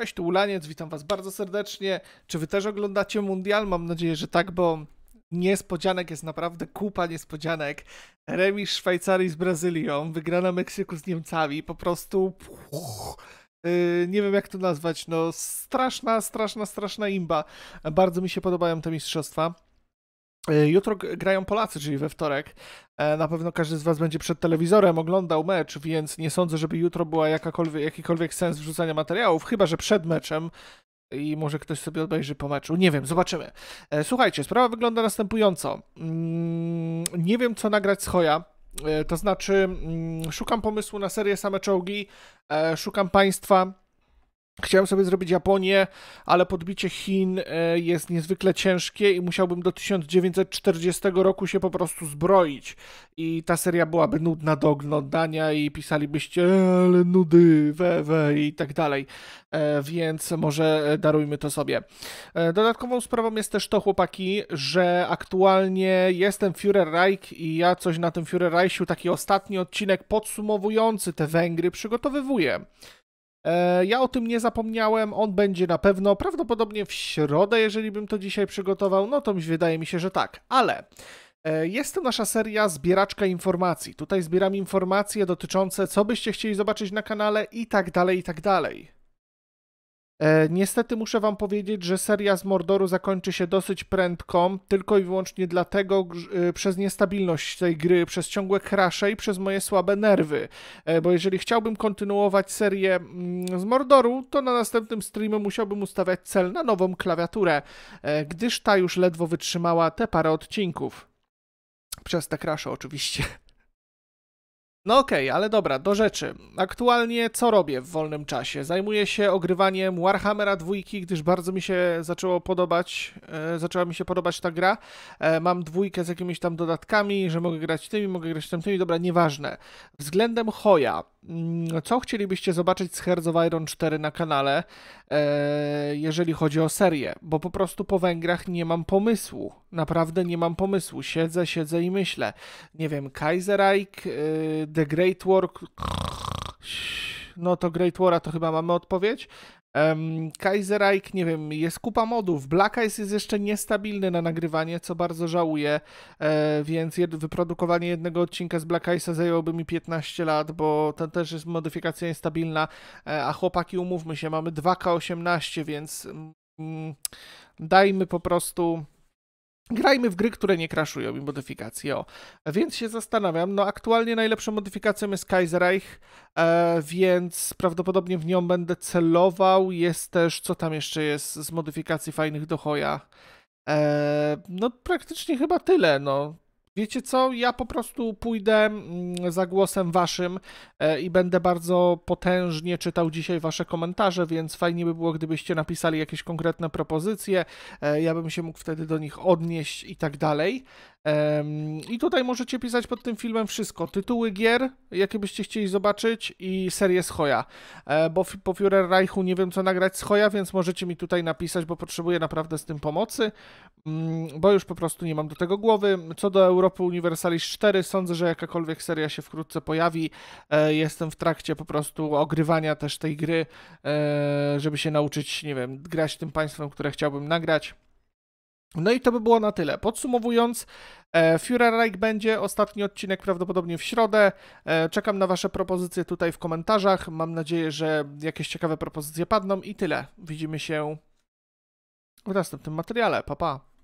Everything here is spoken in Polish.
Cześć, tu Ulaniec, witam was bardzo serdecznie. Czy wy też oglądacie Mundial? Mam nadzieję, że tak, bo niespodzianek jest naprawdę kupa niespodzianek. Remis Szwajcarii z Brazylią, wygrana Meksyku z Niemcami, po prostu... Puch, y, nie wiem jak to nazwać, no straszna, straszna, straszna imba. Bardzo mi się podobają te mistrzostwa. E, jutro grają Polacy, czyli we wtorek. E, na pewno każdy z Was będzie przed telewizorem oglądał mecz, więc nie sądzę, żeby jutro była jakakolwiek, jakikolwiek sens wrzucania materiałów, chyba że przed meczem i może ktoś sobie obejrzy po meczu. Nie wiem, zobaczymy. E, słuchajcie, sprawa wygląda następująco. Mm, nie wiem, co nagrać z Hoja. To znaczy, mm, szukam pomysłu na serię same czołgi, szukam państwa Chciałem sobie zrobić Japonię, ale podbicie Chin e, jest niezwykle ciężkie i musiałbym do 1940 roku się po prostu zbroić. I ta seria byłaby nudna do oglądania i pisalibyście, e, ale nudy, we, we i tak dalej. E, więc może darujmy to sobie. dodatkową sprawą jest też to, chłopaki, że aktualnie jestem Führerreich i ja coś na tym Führerreichu, taki ostatni odcinek podsumowujący te Węgry przygotowywuję. E, ja o tym nie zapomniałem, on będzie na pewno, prawdopodobnie w środę, jeżeli bym to dzisiaj przygotował, no to wydaje mi się, że tak, ale... E, jest to nasza seria Zbieraczka Informacji. Tutaj zbieram informacje dotyczące, co byście chcieli zobaczyć na kanale i tak dalej, i tak dalej. E, niestety muszę wam powiedzieć, że seria z Mordoru zakończy się dosyć prędko, tylko i wyłącznie dlatego e, przez niestabilność tej gry, przez ciągłe crashe i przez moje słabe nerwy. E, bo jeżeli chciałbym kontynuować serię mm, z Mordoru, to na następnym streamie musiałbym ustawiać cel na nową klawiaturę, e, gdyż ta już ledwo wytrzymała te parę odcinków. Przez te crashe oczywiście. No okej, okay, ale dobra, do rzeczy. Aktualnie co robię w wolnym czasie? Zajmuję się ogrywaniem Warhammera 2, gdyż bardzo mi się zaczęło podobać, e, zaczęła mi się podobać ta gra. E, mam dwójkę z jakimiś tam dodatkami, że mogę grać tymi, mogę grać tamtymi, dobra, nieważne. Względem Hoja, Mm, no co chcielibyście zobaczyć z Hearts of Iron 4 na kanale, e, jeżeli chodzi o serię, bo po prostu po Węgrach nie mam pomysłu. Naprawdę nie mam pomysłu. Siedzę, siedzę i myślę. Nie wiem, Kaiserreich, e, The Great War... No to Great Wara to chyba mamy odpowiedź. Kaiser Kaiserike, nie wiem, jest kupa modów. Black Eyes jest jeszcze niestabilny na nagrywanie, co bardzo żałuję, e, więc wyprodukowanie jednego odcinka z Black Eyesa zajęłoby mi 15 lat, bo to też jest modyfikacja niestabilna, e, a chłopaki, umówmy się, mamy 2K18, więc mm, dajmy po prostu Grajmy w gry, które nie kraszują i modyfikacje, o. Więc się zastanawiam, no aktualnie najlepszą modyfikacją jest Kaiserreich, e, więc prawdopodobnie w nią będę celował. Jest też, co tam jeszcze jest z modyfikacji fajnych do Hoja? E, no praktycznie chyba tyle, no. Wiecie co? Ja po prostu pójdę mm, za głosem waszym e, i będę bardzo potężnie czytał dzisiaj wasze komentarze, więc fajnie by było, gdybyście napisali jakieś konkretne propozycje. E, ja bym się mógł wtedy do nich odnieść i tak dalej. I tutaj możecie pisać pod tym filmem wszystko. Tytuły gier, jakie byście chcieli zobaczyć i serię Schoja, e, Bo po Führer Reichu nie wiem co nagrać z więc możecie mi tutaj napisać, bo potrzebuję naprawdę z tym pomocy. Mm, bo już po prostu nie mam do tego głowy. Co do Europy Universalis 4, sądzę, że jakakolwiek seria się wkrótce pojawi. E, jestem w trakcie po prostu ogrywania też tej gry, e, żeby się nauczyć, nie wiem, grać tym państwem, które chciałbym nagrać. No i to by było na tyle. Podsumowując, e, Führerreich będzie ostatni odcinek prawdopodobnie w środę. E, czekam na Wasze propozycje tutaj w komentarzach. Mam nadzieję, że jakieś ciekawe propozycje padną i tyle. Widzimy się w następnym materiale. Pa, pa.